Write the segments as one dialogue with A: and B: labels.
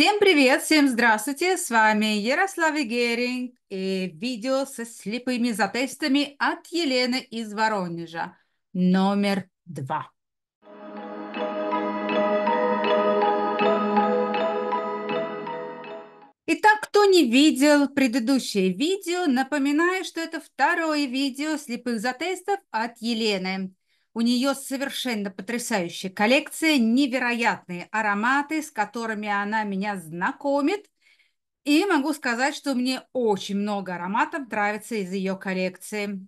A: Всем привет, всем здравствуйте, с вами Ярослава Геринг и видео со слепыми затестами от Елены из Воронежа, номер два. Итак, кто не видел предыдущее видео, напоминаю, что это второе видео слепых затестов от Елены. У нее совершенно потрясающая коллекция, невероятные ароматы, с которыми она меня знакомит. И могу сказать, что мне очень много ароматов нравится из ее коллекции.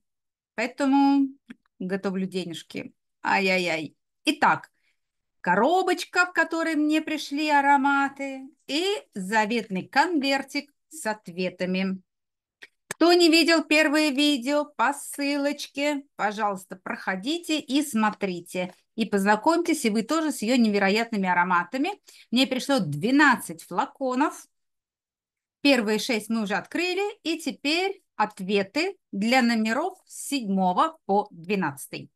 A: Поэтому готовлю денежки. Ай-яй-яй. Итак, коробочка, в которой мне пришли ароматы, и заветный конвертик с ответами. Кто не видел первое видео по ссылочке, пожалуйста, проходите и смотрите. И познакомьтесь, и вы тоже с ее невероятными ароматами. Мне пришло 12 флаконов. Первые 6 мы уже открыли. И теперь ответы для номеров с 7 по 12.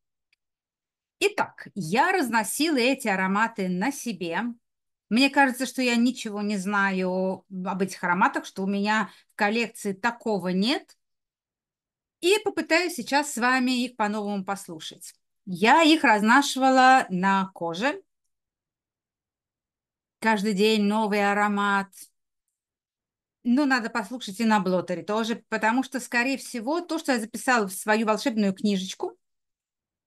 A: Итак, я разносила эти ароматы на себе. Мне кажется, что я ничего не знаю об этих ароматах, что у меня в коллекции такого нет. И попытаюсь сейчас с вами их по-новому послушать. Я их разнашивала на коже. Каждый день новый аромат. Ну, надо послушать и на блотере тоже, потому что, скорее всего, то, что я записала в свою волшебную книжечку,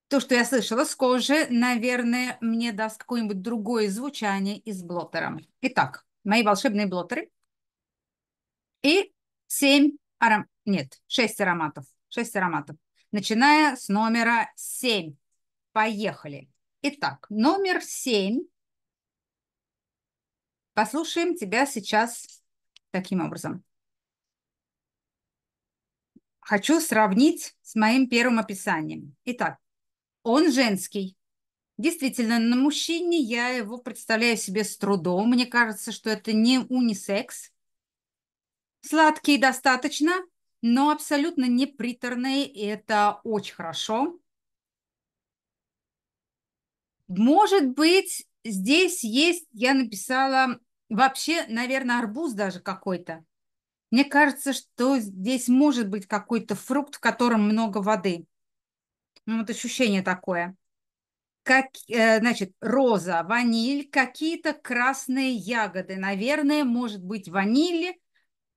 A: то, что я слышала с кожи, наверное, мне даст какое-нибудь другое звучание из блоттера. Итак, мои волшебные блоттеры. И семь аром... Нет, шесть ароматов. шесть ароматов. Начиная с номера семь. Поехали. Итак, номер семь. Послушаем тебя сейчас таким образом. Хочу сравнить с моим первым описанием. Итак, он женский. Действительно, на мужчине я его представляю себе с трудом. Мне кажется, что это не унисекс. Сладкий достаточно, но абсолютно не приторный. это очень хорошо. Может быть, здесь есть, я написала, вообще, наверное, арбуз даже какой-то. Мне кажется, что здесь может быть какой-то фрукт, в котором много воды. Ну, вот ощущение такое. Как, э, значит, роза, ваниль, какие-то красные ягоды. Наверное, может быть ваниль,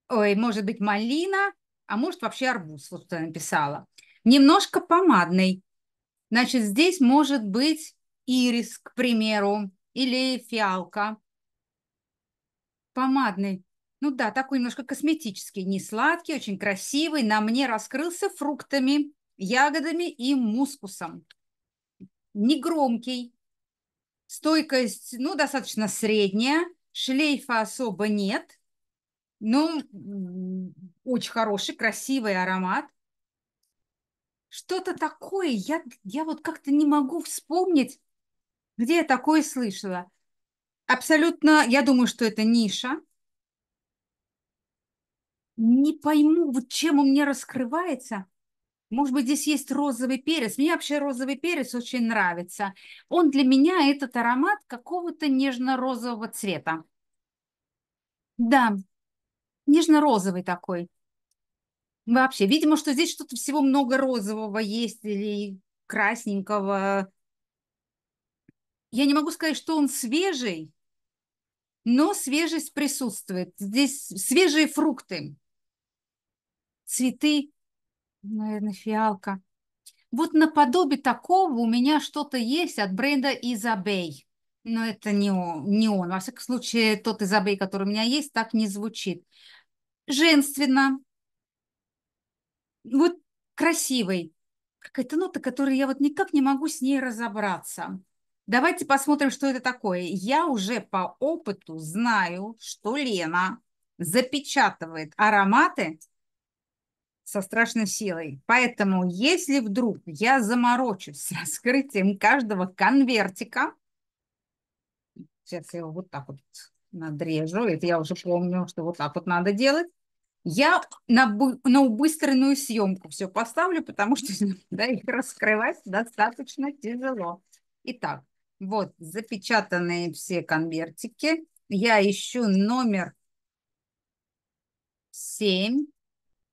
A: ой, может быть малина, а может вообще арбуз, вот я написала. Немножко помадный. Значит, здесь может быть ирис, к примеру, или фиалка. Помадный. Ну да, такой немножко косметический, не сладкий, очень красивый. На мне раскрылся фруктами ягодами и мускусом. Негромкий, стойкость, ну, достаточно средняя, шлейфа особо нет, но очень хороший, красивый аромат. Что-то такое, я, я вот как-то не могу вспомнить, где я такое слышала. Абсолютно, я думаю, что это ниша. Не пойму, вот чем он мне раскрывается – может быть, здесь есть розовый перец. Мне вообще розовый перец очень нравится. Он для меня этот аромат какого-то нежно-розового цвета. Да, нежно-розовый такой. Вообще, видимо, что здесь что-то всего много розового есть или красненького. Я не могу сказать, что он свежий, но свежесть присутствует. Здесь свежие фрукты, цветы, Наверное, фиалка. Вот наподобие такого у меня что-то есть от бренда Изабей. Но это не он, не он. Во всяком случае, тот Изабей, который у меня есть, так не звучит. Женственно. Вот красивый. Какая-то нота, которую я вот никак не могу с ней разобраться. Давайте посмотрим, что это такое. Я уже по опыту знаю, что Лена запечатывает ароматы со страшной силой. Поэтому, если вдруг я заморочусь раскрытием каждого конвертика, сейчас я его вот так вот надрежу, это я уже помню, что вот так вот надо делать, я на, на убыстренную съемку все поставлю, потому что да, их раскрывать достаточно тяжело. Итак, вот запечатанные все конвертики. Я ищу номер 7.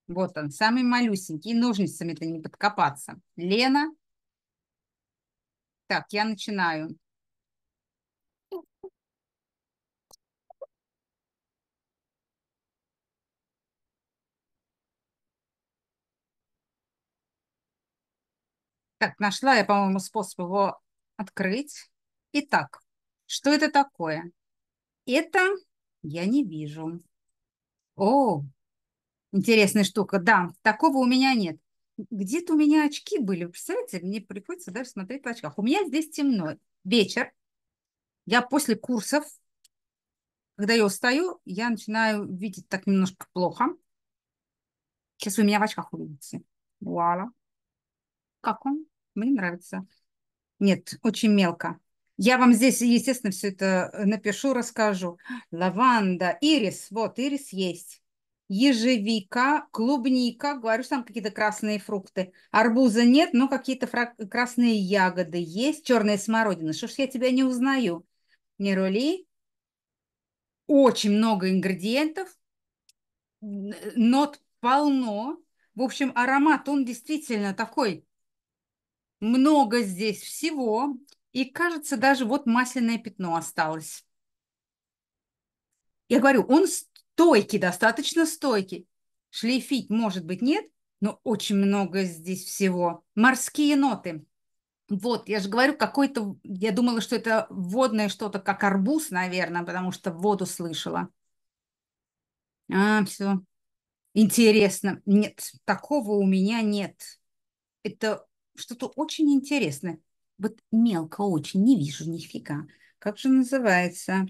A: Вот он, самый малюсенький. Ножницами-то не подкопаться. Лена. Так, я начинаю. Так, нашла я, по-моему, способ его открыть. Итак, что это такое? Это я не вижу. О, Интересная штука, да, такого у меня нет. Где-то у меня очки были, представляете, мне приходится даже смотреть в очках. У меня здесь темно. Вечер, я после курсов, когда я устаю, я начинаю видеть так немножко плохо. Сейчас вы меня в очках увидите. Вуаля. Как он? Мне нравится. Нет, очень мелко. Я вам здесь, естественно, все это напишу, расскажу. Лаванда, ирис, вот ирис есть ежевика, клубника, говорю, там какие-то красные фрукты. Арбуза нет, но какие-то фра- красные ягоды есть, черная смородина. Что ж я тебя не узнаю? не рули. Очень много ингредиентов, нот полно. В общем, аромат, он действительно такой, много здесь всего. И кажется, даже вот масляное пятно осталось. Я говорю, он стойкий, достаточно стойкий. Шлейфить, может быть, нет, но очень много здесь всего. Морские ноты. Вот, я же говорю, какой-то... Я думала, что это водное что-то, как арбуз, наверное, потому что воду слышала. А, все. Интересно. Нет, такого у меня нет. Это что-то очень интересное. Вот мелко очень, не вижу нифига. Как же называется?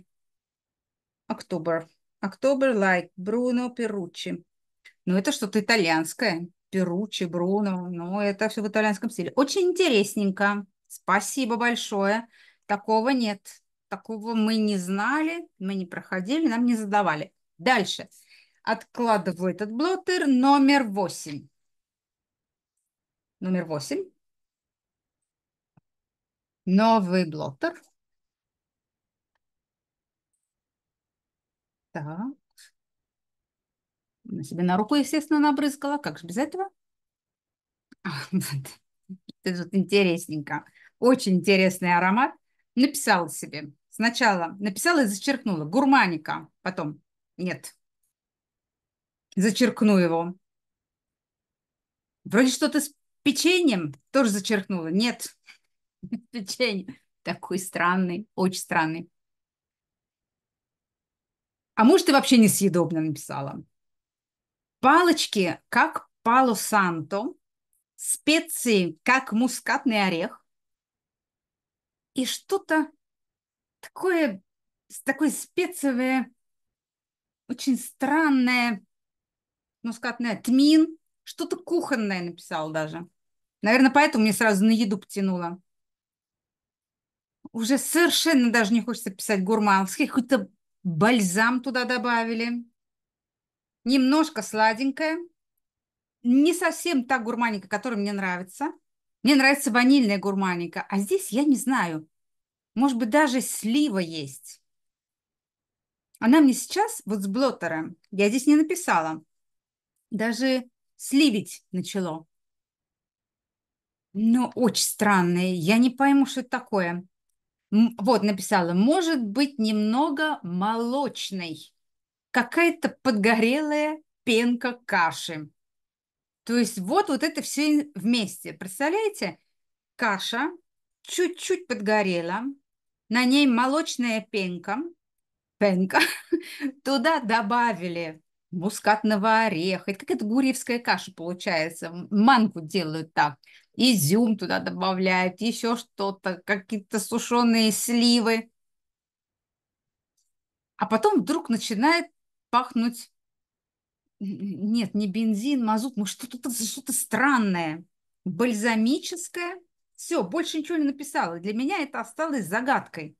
A: октябрь Октобер like Бруно Перуччи. Ну, это что-то итальянское. Перуччи, Бруно. Ну, это все в итальянском стиле. Очень интересненько. Спасибо большое. Такого нет. Такого мы не знали, мы не проходили, нам не задавали. Дальше. Откладываю этот блотер номер 8. Номер 8. Новый блотер. Так. Она себе на руку, естественно, набрызгала. Как же без этого? А, Это вот интересненько. Очень интересный аромат. Написала себе. Сначала написала и зачеркнула. Гурманика. Потом нет. Зачеркну его. Вроде что-то с печеньем тоже зачеркнула. Нет. Печенье. Такой странный, очень странный. А может, и вообще несъедобно написала. Палочки, как пало-санто, специи, как мускатный орех. И что-то такое, такое специевое, очень странное, мускатное, тмин, что-то кухонное написал даже. Наверное, поэтому мне сразу на еду потянуло. Уже совершенно даже не хочется писать гурманский, какой-то бальзам туда добавили, немножко сладенькое, не совсем та гурманика, которая мне нравится. Мне нравится ванильная гурманика, а здесь я не знаю. Может быть, даже слива есть. Она мне сейчас, вот с блоттером, я здесь не написала, даже сливить начало. Но очень странное. Я не пойму, что это такое. Вот, написала, может быть немного молочной. Какая-то подгорелая пенка каши. То есть вот, вот это все вместе. Представляете? Каша чуть-чуть подгорела, на ней молочная пенка, пенка, туда добавили мускатного ореха. Это какая-то гурьевская каша получается. Манку делают так изюм туда добавляют, еще что-то, какие-то сушеные сливы. А потом вдруг начинает пахнуть, нет, не бензин, мазут, мы что-то что странное, бальзамическое. Все, больше ничего не написала. Для меня это осталось загадкой.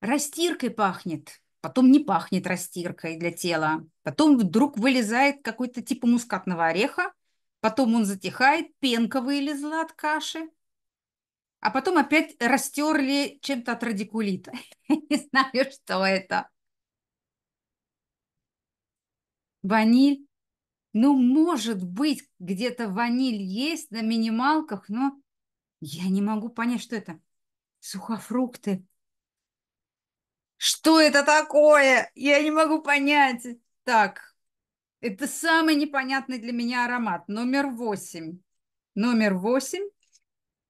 A: Растиркой пахнет, потом не пахнет растиркой для тела. Потом вдруг вылезает какой-то типа мускатного ореха, Потом он затихает, пенка вылезла от каши. А потом опять растерли чем-то от радикулита. Не знаю, что это. Ваниль. Ну, может быть, где-то ваниль есть на минималках, но я не могу понять, что это. Сухофрукты. Что это такое? Я не могу понять. Так, это самый непонятный для меня аромат. Номер восемь. Номер восемь.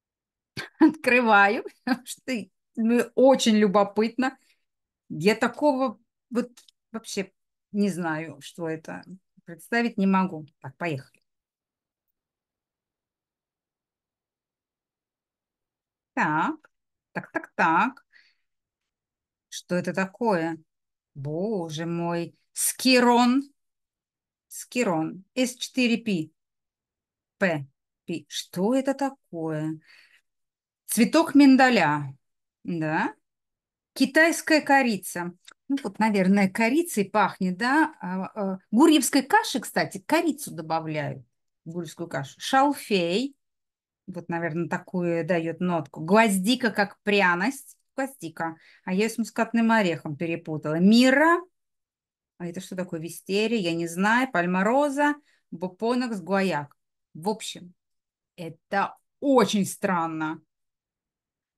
A: Открываю, что ну, очень любопытно. Я такого вот вообще не знаю, что это. Представить не могу. Так, поехали. Так, так, так, так. Что это такое? Боже мой, скирон. Скирон, С4П. П. П. Что это такое? Цветок миндаля. Да. Китайская корица. Ну вот, наверное, корицей пахнет, да? А, а, гурьевской каши, кстати, корицу добавляют. Гурьевскую кашу. Шалфей. Вот, наверное, такую дает нотку. Гвоздика как пряность. Гвоздика. А я с мускатным орехом перепутала. Мира а это что такое? Вистерия, я не знаю, пальмароза, бупонокс гуаяк. В общем, это очень странно.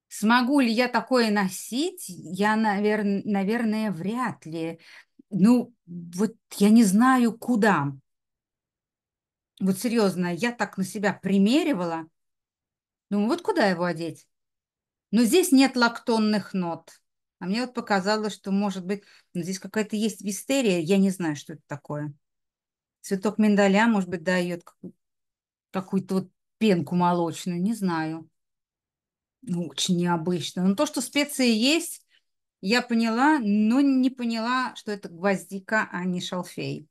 A: Смогу ли я такое носить? Я, навер... наверное, вряд ли. Ну, вот я не знаю, куда. Вот серьезно, я так на себя примеривала. Думаю, вот куда его одеть? Но здесь нет лактонных нот. А мне вот показалось, что, может быть, ну, здесь какая-то есть вистерия, я не знаю, что это такое. Цветок миндаля, может быть, дает какую-то вот пенку молочную, не знаю. Ну, очень необычно. Но то, что специи есть, я поняла, но не поняла, что это гвоздика, а не шалфей.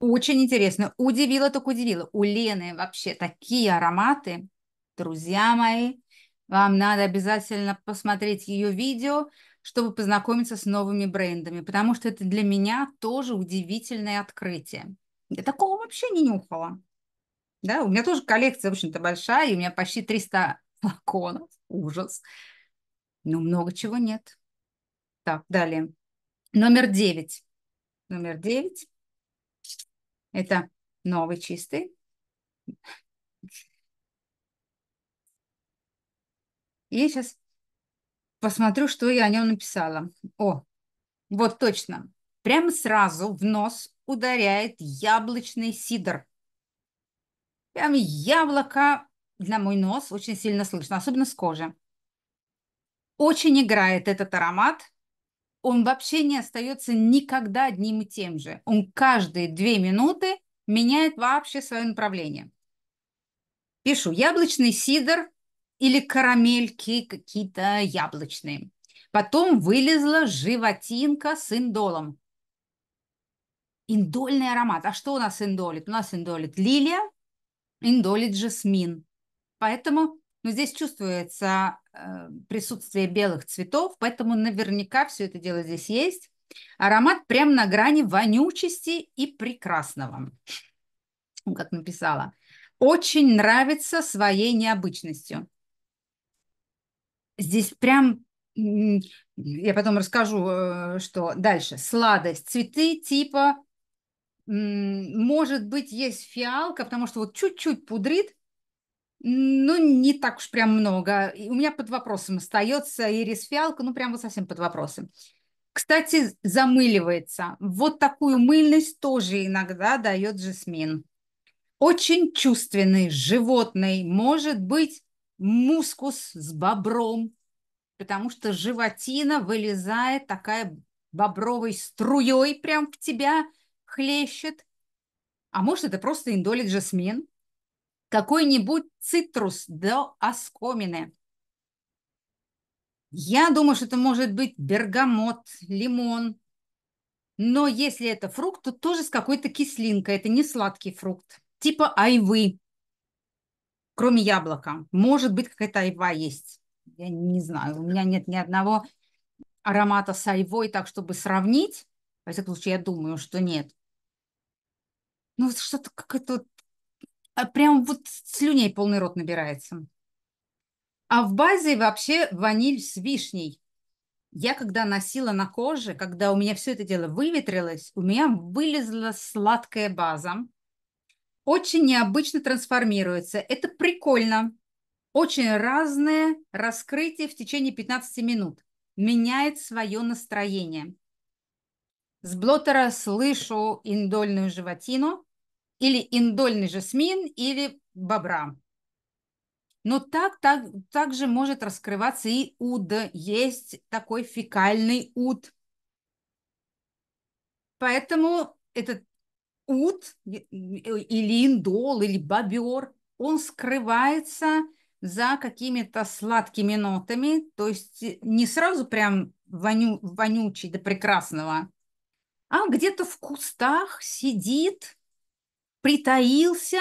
A: Очень интересно. Удивила так удивила У Лены вообще такие ароматы. Друзья мои, вам надо обязательно посмотреть ее видео чтобы познакомиться с новыми брендами, потому что это для меня тоже удивительное открытие. Я такого вообще не нюхала. Да, у меня тоже коллекция, в общем-то, большая, и у меня почти 300 флаконов. Ужас. Ну, много чего нет. Так, далее. Номер девять. Номер девять. Это новый чистый. И сейчас Посмотрю, что я о нем написала. О, вот точно. Прямо сразу в нос ударяет яблочный сидр. Прям яблоко для мой нос очень сильно слышно, особенно с кожи. Очень играет этот аромат. Он вообще не остается никогда одним и тем же. Он каждые две минуты меняет вообще свое направление. Пишу яблочный сидр или карамельки какие-то яблочные. Потом вылезла животинка с индолом. Индольный аромат. А что у нас индолит? У нас индолит лилия, индолит жасмин. Поэтому ну, здесь чувствуется э, присутствие белых цветов, поэтому наверняка все это дело здесь есть. Аромат прям на грани вонючести и прекрасного. Как написала. Очень нравится своей необычностью. Здесь прям я потом расскажу, э, что дальше. Сладость, цветы типа, может быть, есть фиалка, потому что вот чуть-чуть пудрит, ну, не так уж прям много. И у меня под вопросом остается ирис фиалка, ну, прям вот совсем под вопросом. Кстати, замыливается. Вот такую мыльность тоже иногда дает жасмин. Очень чувственный, животный, может быть, мускус с бобром, потому что животина вылезает такая бобровой струей прям к тебя хлещет. А может, это просто индолит жасмин. Какой-нибудь цитрус до оскомины. Я думаю, что это может быть бергамот, лимон. Но если это фрукт, то тоже с какой-то кислинкой. Это не сладкий фрукт. Типа айвы кроме яблока. Может быть, какая-то айва есть. Я не знаю, у меня нет ни одного аромата с айвой, так чтобы сравнить. Во всяком случае, я думаю, что нет. Ну, что-то как то А прям вот слюней полный рот набирается. А в базе вообще ваниль с вишней. Я когда носила на коже, когда у меня все это дело выветрилось, у меня вылезла сладкая база очень необычно трансформируется. Это прикольно. Очень разное раскрытие в течение 15 минут. Меняет свое настроение. С блотера слышу индольную животину или индольный жасмин или бобра. Но так, так, также может раскрываться и уд. Есть такой фекальный уд. Поэтому этот ут или индол, или бобер, он скрывается за какими-то сладкими нотами, то есть э, не сразу прям воню, вонючий до прекрасного, а где-то в кустах сидит, притаился,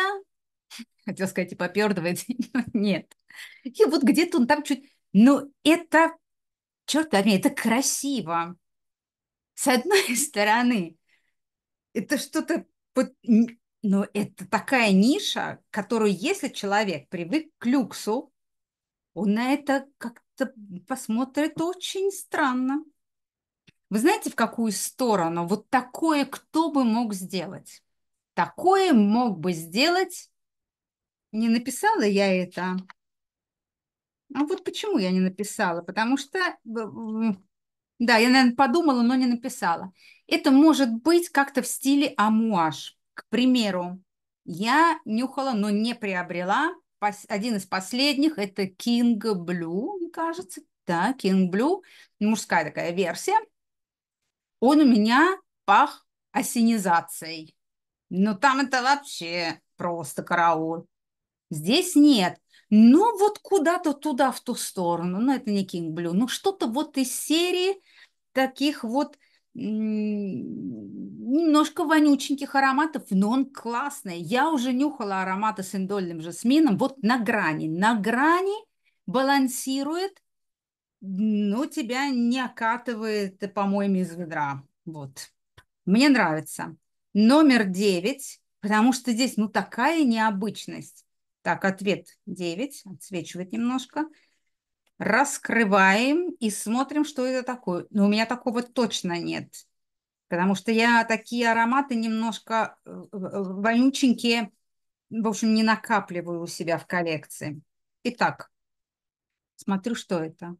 A: хотел сказать, типа, пердывает, нет. И вот где-то он там чуть... Но это, черт возьми, это красиво. С одной стороны, это что-то но это такая ниша, которую, если человек привык к люксу, он на это как-то посмотрит очень странно. Вы знаете, в какую сторону? Вот такое кто бы мог сделать? Такое мог бы сделать... Не написала я это. А вот почему я не написала? Потому что... Э, да, я, наверное, подумала, но не написала. Это может быть как-то в стиле амуаж. К примеру, я нюхала, но не приобрела. Один из последних – это King Blue, мне кажется. Да, King Blue, мужская такая версия. Он у меня пах осенизацией. Но там это вообще просто караул. Здесь нет. Но вот куда-то туда, в ту сторону. но это не King Blue. Ну, что-то вот из серии таких вот немножко вонюченьких ароматов, но он классный. Я уже нюхала ароматы с индольным жасмином, вот на грани, на грани балансирует, но ну, тебя не окатывает помоями из ведра. Вот. Мне нравится. Номер девять, потому что здесь, ну, такая необычность. Так, ответ девять, отсвечивает немножко раскрываем и смотрим, что это такое. Но у меня такого точно нет, потому что я такие ароматы немножко э, э, вонюченькие, в общем, не накапливаю у себя в коллекции. Итак, смотрю, что это.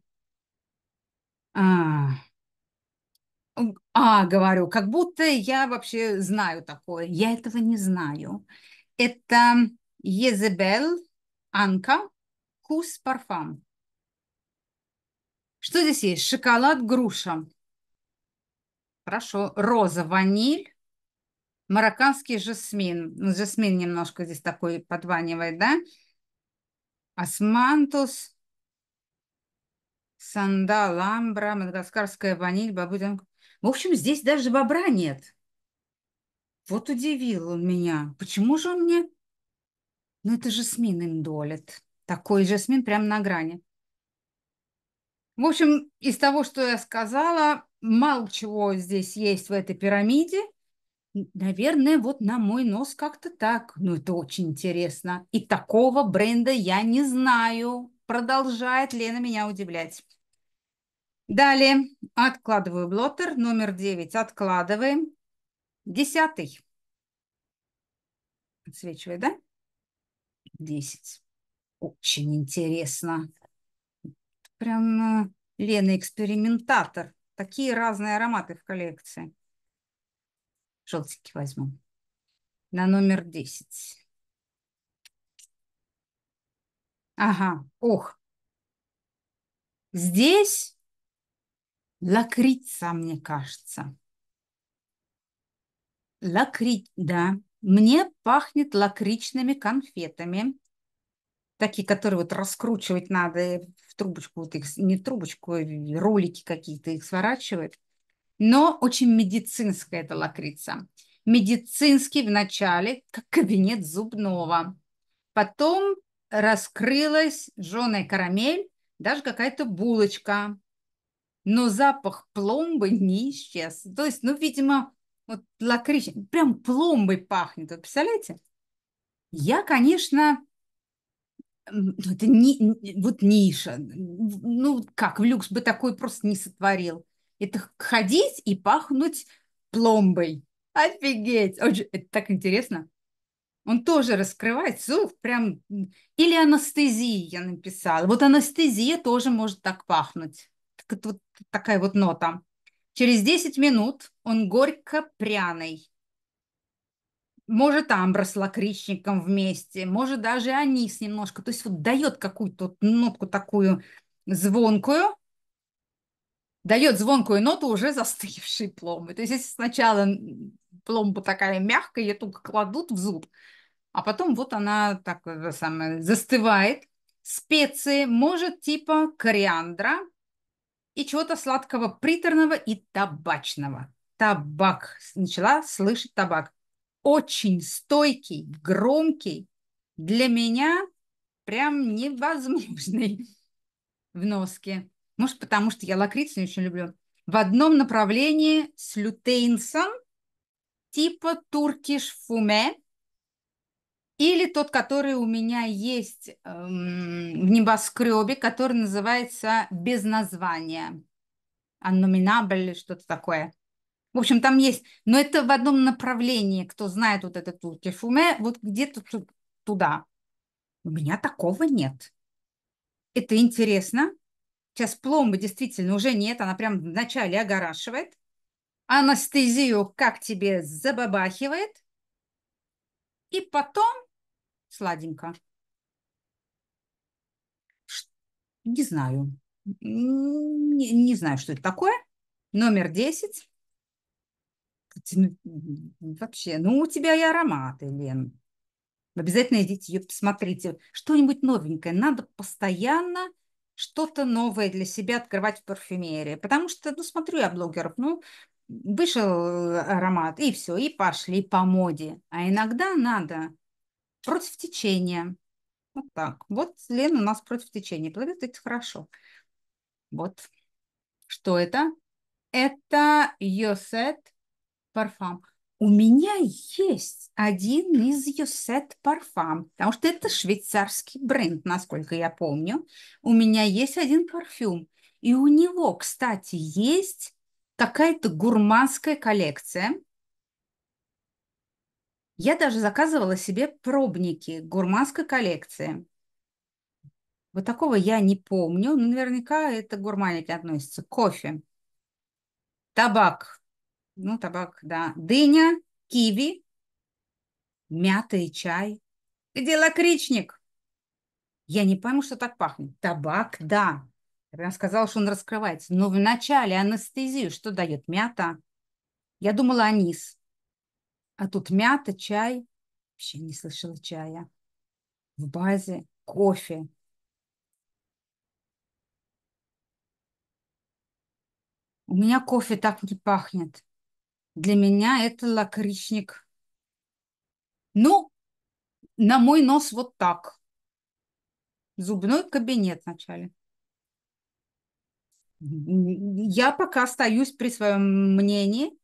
A: А, а, говорю, как будто я вообще знаю такое. Я этого не знаю. Это Езебел Анка Кус Парфам. Что здесь есть? Шоколад, груша. Хорошо. Роза, ваниль. Марокканский жасмин. Ну, жасмин немножко здесь такой подванивает, да? Османтус. Сандал, амбра, мадагаскарская ваниль, бабудинг. В общем, здесь даже бобра нет. Вот удивил он меня. Почему же он мне... Ну, это жасмин им долит. Такой жасмин прям на грани. В общем, из того, что я сказала, мало чего здесь есть в этой пирамиде. Наверное, вот на мой нос как-то так. Ну, это очень интересно. И такого бренда я не знаю. Продолжает Лена меня удивлять. Далее откладываю блотер. Номер 9 откладываем. Десятый. Отсвечиваю, да? Десять. Очень интересно. Прям э, Лена экспериментатор. Такие разные ароматы в коллекции. Желтенький возьму. На номер 10. Ага, ох. Здесь лакрица, мне кажется. Лакрит, да. Мне пахнет лакричными конфетами такие, которые вот раскручивать надо э, в трубочку, вот их, не трубочку, а ролики какие-то их сворачивают. Но очень медицинская эта лакрица. Медицинский вначале, как кабинет зубного. Потом раскрылась жженая карамель, даже какая-то булочка. Но запах пломбы не исчез. То есть, ну, видимо, вот лакрич, прям пломбой пахнет, вот представляете? Я, конечно, ну, это не, вот ниша. Ну, как, в люкс бы такой просто не сотворил. Это ходить и пахнуть пломбой. Офигеть! Очень, это так интересно. Он тоже раскрывает все прям... Или анестезия я написала. Вот анестезия тоже может так пахнуть. Так, вот такая вот нота. Через 10 минут он горько-пряный может, Амбра с лакричником вместе, может, даже они с немножко. То есть вот дает какую-то вот нотку такую звонкую, дает звонкую ноту уже застывшей пломбы. То есть если сначала пломба такая мягкая, ее только кладут в зуб, а потом вот она так самое, застывает. Специи, может, типа кориандра и чего-то сладкого, приторного и табачного. Табак. Начала слышать табак очень стойкий, громкий, для меня прям невозможный в носке. Может, ну, потому что я лакрицу не очень люблю. В одном направлении с лютейнсом типа туркиш фуме или тот, который у меня есть эм, в небоскребе, который называется «Без названия». «Анноминабль» что-то такое. В общем, там есть, но это в одном направлении, кто знает вот этот туркифуме? вот где-то туда. У меня такого нет. Это интересно. Сейчас пломбы действительно уже нет, она прям вначале огорашивает. Анестезию как тебе забабахивает. И потом сладенько. Не знаю. Не, не знаю, что это такое. Номер 10. Ну, вообще, ну, у тебя и ароматы, Лен. Обязательно идите ее посмотрите. Что-нибудь новенькое. Надо постоянно что-то новое для себя открывать в парфюмерии. Потому что, ну, смотрю я блогеров, ну, вышел э, аромат, и все, и пошли по моде. А иногда надо против течения. Вот так. Вот Лен, у нас против течения плывет, это хорошо. Вот. Что это? Это Йосет парфам. У меня есть один из Юсет парфам, потому что это швейцарский бренд, насколько я помню. У меня есть один парфюм. И у него, кстати, есть какая-то гурманская коллекция. Я даже заказывала себе пробники гурманской коллекции. Вот такого я не помню. Ну, наверняка это к гурманике относится. Кофе. Табак ну, табак, да. Дыня, киви, мята и чай. Где лакричник? Я не пойму, что так пахнет. Табак, да. Прям сказал, что он раскрывается. Но в начале анестезию что дает? Мята. Я думала анис. А тут мята, чай. Вообще не слышала чая. В базе кофе. У меня кофе так не пахнет. Для меня это лакричник. Ну, на мой нос вот так. Зубной кабинет вначале. Я пока остаюсь при своем мнении,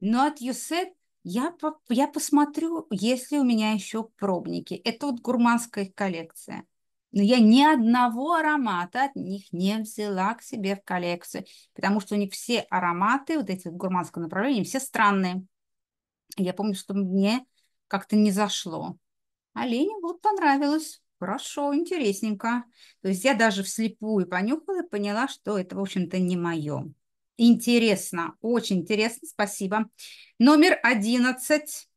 A: но от Юсет я, я посмотрю, если у меня еще пробники. Это вот гурманская коллекция. Но я ни одного аромата от них не взяла к себе в коллекцию, потому что у них все ароматы, вот эти гурманского направления, все странные. Я помню, что мне как-то не зашло. Олене вот понравилось. Хорошо, интересненько. То есть я даже вслепую понюхала и поняла, что это, в общем-то, не мое. Интересно, очень интересно, спасибо. Номер одиннадцать.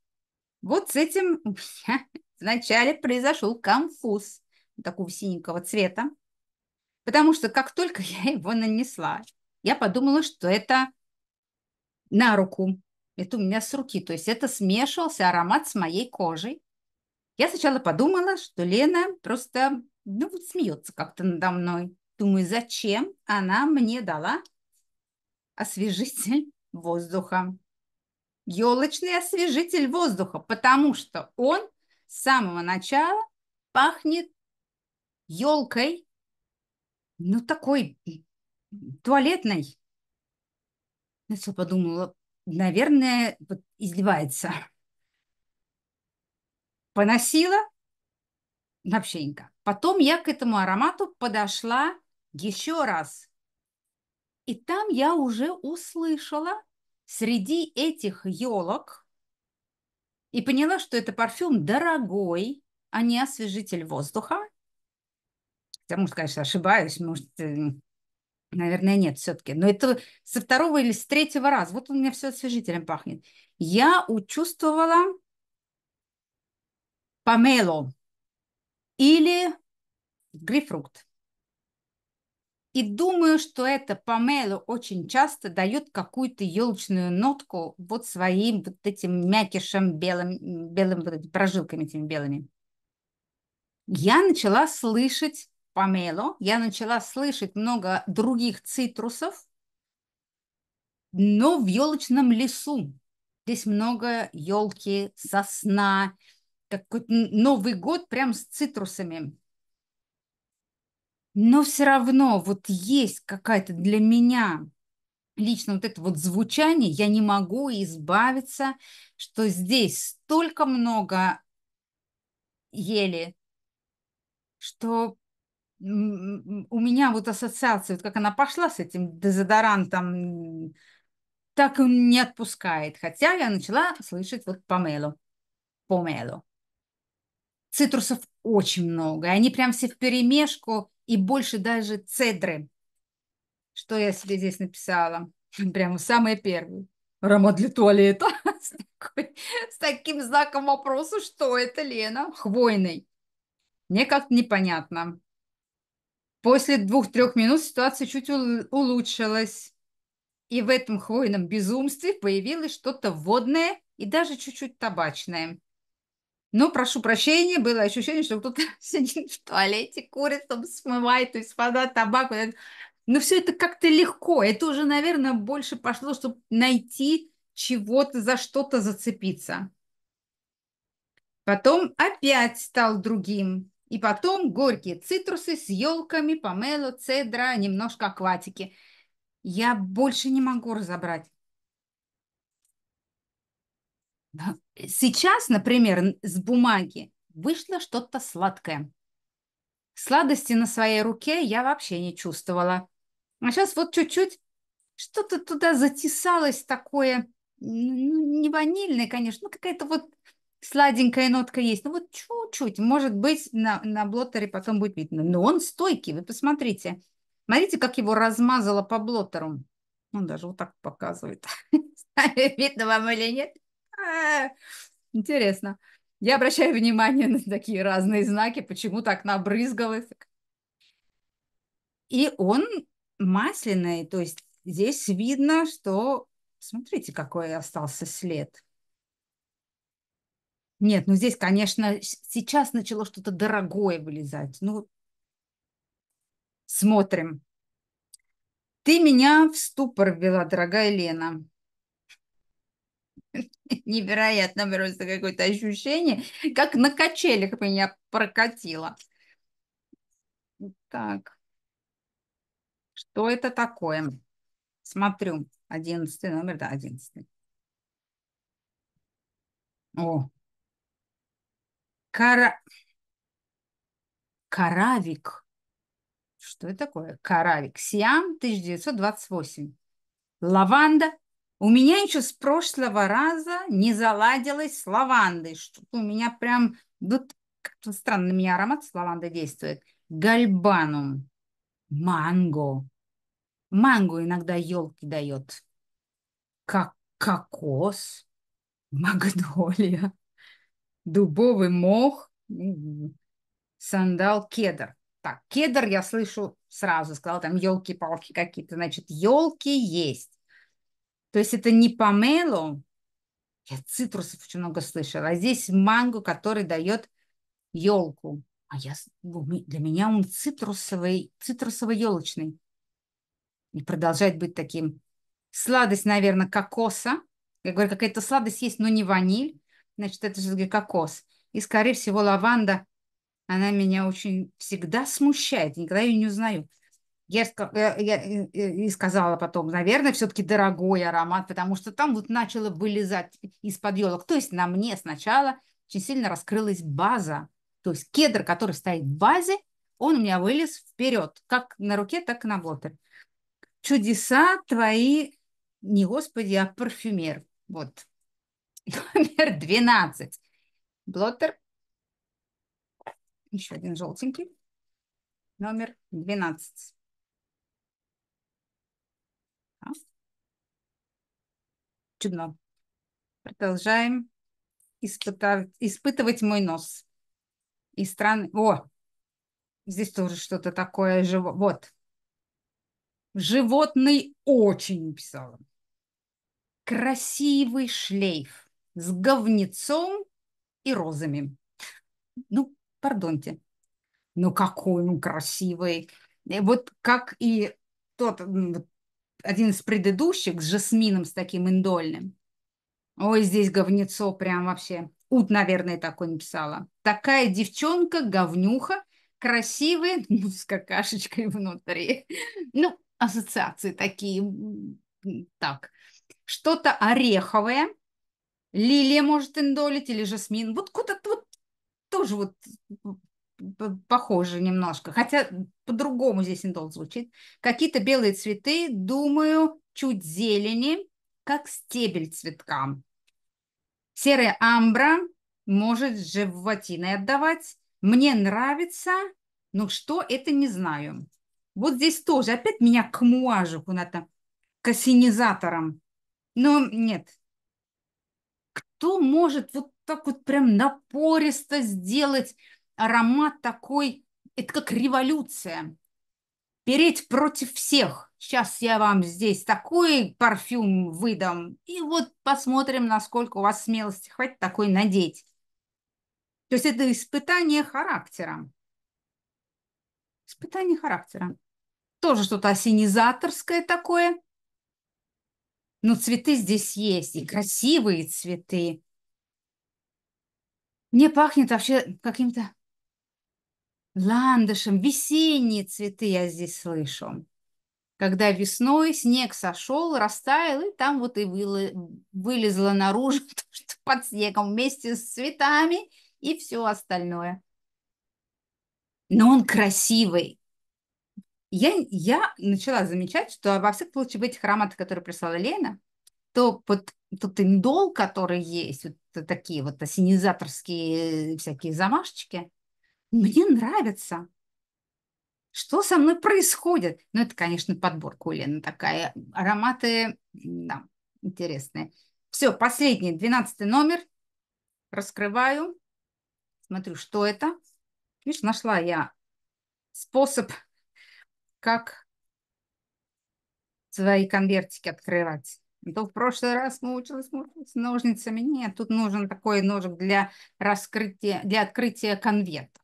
A: Вот с этим у меня вначале произошел конфуз такого синенького цвета, потому что как только я его нанесла, я подумала, что это на руку, это у меня с руки, то есть это смешивался аромат с моей кожей. Я сначала подумала, что Лена просто ну, вот смеется как-то надо мной. Думаю, зачем она мне дала освежитель воздуха? Елочный освежитель воздуха, потому что он с самого начала пахнет елкой, ну такой туалетной. Я все подумала, наверное, издевается. Поносила вообще никак. Потом я к этому аромату подошла еще раз. И там я уже услышала среди этих елок и поняла, что это парфюм дорогой, а не освежитель воздуха я, может, конечно, ошибаюсь, может, э, наверное, нет все-таки. Но это со второго или с третьего раза. Вот у меня все освежителем пахнет. Я учувствовала помело или грейпфрукт. И думаю, что это помело очень часто дает какую-то елочную нотку вот своим вот этим мякишем белым, белым вот этим прожилками этими белыми. Я начала слышать помело, я начала слышать много других цитрусов, но в елочном лесу. Здесь много елки, сосна, такой Новый год прям с цитрусами. Но все равно вот есть какая-то для меня лично вот это вот звучание, я не могу избавиться, что здесь столько много ели, что у меня вот ассоциация, вот как она пошла с этим дезодорантом, так он не отпускает. Хотя я начала слышать вот помело. Помело. Цитрусов очень много. Они прям все в перемешку и больше даже цедры. Что я себе здесь написала? Прямо самое первое. Аромат для туалета. С, такой, с таким знаком вопроса, что это, Лена? Хвойный. Мне как-то непонятно. После двух-трех минут ситуация чуть улучшилась. И в этом хвойном безумстве появилось что-то водное и даже чуть-чуть табачное. Но, ну, прошу прощения, было ощущение, что кто-то сидит в туалете, курит, там смывает, то есть вода, табак. Но все это как-то легко. Это уже, наверное, больше пошло, чтобы найти чего-то, за что-то зацепиться. Потом опять стал другим. И потом горькие цитрусы с елками, помело, цедра, немножко акватики. Я больше не могу разобрать. Сейчас, например, с бумаги вышло что-то сладкое. Сладости на своей руке я вообще не чувствовала. А сейчас вот чуть-чуть что-то туда затесалось такое, ну, ну, не ванильное, конечно, но какая-то вот сладенькая нотка есть. Ну вот чуть-чуть, может быть, на, на блоттере потом будет видно. Но он стойкий, вы посмотрите. Смотрите, как его размазало по блоттеру. Он даже вот так показывает. Видно вам или нет? А, интересно. Я обращаю внимание на такие разные знаки, почему так набрызгал набрызгалось. И он масляный, то есть здесь видно, что... Смотрите, какой остался след. Нет, ну здесь, конечно, сейчас начало что-то дорогое вылезать. Ну, смотрим. Ты меня в ступор ввела, дорогая Лена. Невероятно просто какое-то ощущение, как на качелях меня прокатило. Так, что это такое? Смотрю, одиннадцатый номер, да, одиннадцатый. О, Кара... Каравик. Что это такое? Каравик. Сиам, 1928. Лаванда. У меня еще с прошлого раза не заладилось с лавандой. Что у меня прям... Вот ну, как-то странно на меня аромат с лавандой действует. Гальбанум. Манго. Манго иногда елки дает. Как кокос. Магнолия дубовый мох, сандал, кедр. Так, кедр я слышу сразу, сказал там елки-палки какие-то, значит, елки есть. То есть это не помело, я цитрусов очень много слышала, а здесь манго, который дает елку. А я, ну, для меня он цитрусовый, цитрусово-елочный. И продолжает быть таким. Сладость, наверное, кокоса. Я говорю, какая-то сладость есть, но не ваниль. Значит, это все-таки кокос. И, скорее всего, лаванда. Она меня очень всегда смущает. Никогда ее не узнаю. Я, э, я, я э, э, и сказала потом, наверное, все-таки дорогой аромат, потому что там вот начало вылезать из-под елок. То есть на мне сначала очень сильно раскрылась база. То есть кедр, который стоит в базе, он у меня вылез вперед, как на руке, так и на блотере. Чудеса твои, не господи, а парфюмер. Вот. номер 12. Блоттер. Еще один желтенький. Номер 12. А? Чудно. Продолжаем испытывать испытывать мой нос. И страны... О! Здесь тоже что-то такое. Жив... Вот. Животный очень писала. Красивый шлейф с говнецом и розами. Ну, пардонте. Ну, какой он красивый. и э, Вот как и тот, один из предыдущих с жасмином, с таким индольным. Ой, здесь говнецо прям вообще. Ут, наверное, такой написала. Такая девчонка, говнюха, красивая, ну, с какашечкой внутри. Ну, ассоциации такие. Так, что-то ореховое – Лилия может индолить или Жасмин. Вот куда-то вот тоже вот похоже немножко. Хотя по-другому здесь индол звучит. Какие-то белые цветы, думаю, чуть зелени, как стебель цветка. Серая амбра может животиной отдавать. Мне нравится, но что это не знаю. Вот здесь тоже опять меня к муажу куда-то, к осенизаторам. Но нет, кто может вот так вот прям напористо сделать аромат такой, это как революция, переть против всех. Сейчас я вам здесь такой парфюм выдам, и вот посмотрим, насколько у вас смелости хватит такой надеть. То есть это испытание характера. Испытание характера. Тоже что-то осенизаторское такое. Но цветы здесь есть, и красивые цветы. Мне пахнет вообще каким-то ландышем, весенние цветы я здесь слышу. Когда весной снег сошел, растаял, и там вот и вылезло наружу то, что под снегом вместе с цветами и все остальное. Но он красивый, я, я начала замечать, что во всех случаях в этих ароматах, которые прислала Лена, то под тот индол, который есть, вот такие вот осенизаторские всякие замашечки, мне нравится. Что со мной происходит? Ну, это, конечно, подборка у Лены такая. Ароматы, да, интересные. Все, последний, двенадцатый номер. Раскрываю. Смотрю, что это. Видишь, нашла я способ как свои конвертики открывать. То в прошлый раз мучилась, мучилась ножницами. Нет, тут нужен такой ножик для раскрытия, для открытия конвертов.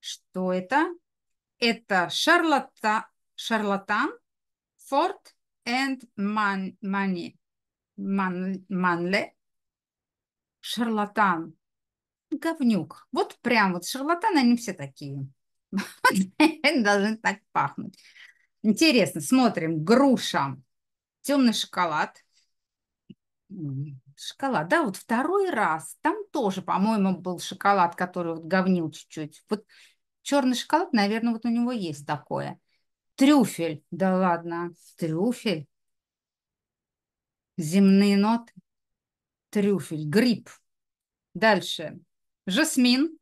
A: Что это? Это шарлата, шарлатан Форт and man, Money. Man, манле. Шарлатан. Говнюк. Вот прям вот шарлатаны, они все такие должны так пахнуть. Интересно, смотрим. Груша, темный шоколад. Шоколад, да, вот второй раз. Там тоже, по-моему, был шоколад, который вот говнил чуть-чуть. Вот черный шоколад, наверное, вот у него есть такое. Трюфель, да ладно, трюфель. Земные ноты. Трюфель, гриб. Дальше. Жасмин.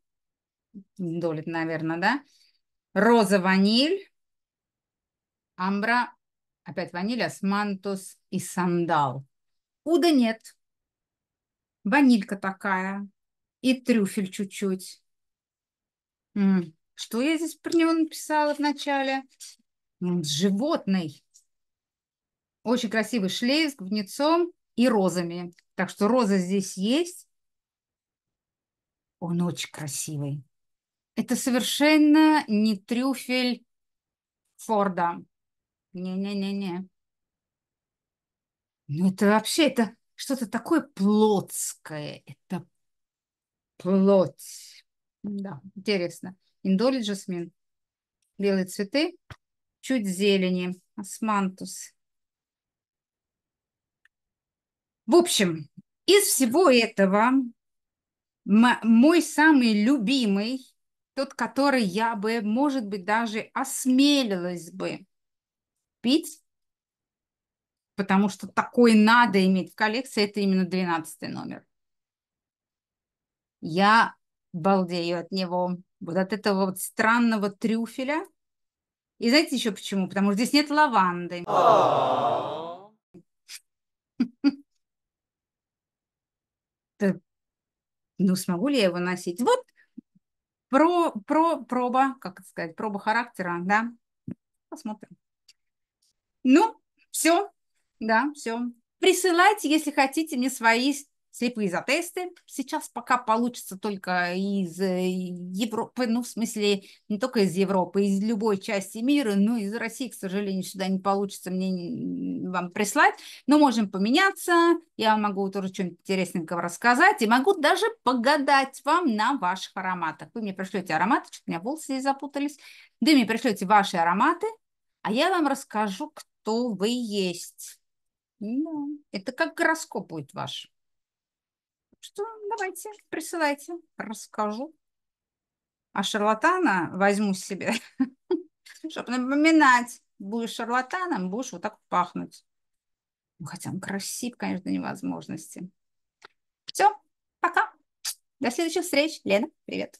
A: Долит, наверное, да? роза ваниль, амбра, опять ваниль, османтус и сандал. Уда нет. Ванилька такая. И трюфель чуть-чуть. Что я здесь про него написала вначале? Животный. Очень красивый шлейф с гнецом и розами. Так что роза здесь есть. Он очень красивый. Это совершенно не трюфель Форда. Не-не-не-не. Ну, это вообще, это что-то такое плотское. Это плоть. Да, интересно. Индоли жасмин. Белые цветы, чуть зелени. Османтус. В общем, из всего этого мой самый любимый тот, который я бы, может быть, даже осмелилась бы пить, потому что такой надо иметь в коллекции, это именно 12 номер. Я балдею от него, вот от этого вот странного трюфеля. И знаете еще почему? Потому что здесь нет лаванды. А. Ну, смогу ли я его носить? Вот про, про, проба, как это сказать, проба характера, да. Посмотрим. Ну, все, да, все. Присылайте, если хотите, мне свои слепые за тесты. Сейчас пока получится только из э, Европы, ну, в смысле, не только из Европы, из любой части мира, ну, из России, к сожалению, сюда не получится мне вам прислать, но можем поменяться, я могу тоже что-нибудь интересненького рассказать, и могу даже погадать вам на ваших ароматах. Вы мне пришлете ароматы, что-то у меня волосы здесь запутались, да мне пришлете ваши ароматы, а я вам расскажу, кто вы есть. Ну, это как гороскоп будет ваш что давайте, присылайте, расскажу. А шарлатана возьму себе, чтобы напоминать, будешь шарлатаном, будешь вот так пахнуть. Ну, хотя он красив, конечно, невозможности. Все, пока. До следующих встреч. Лена, привет.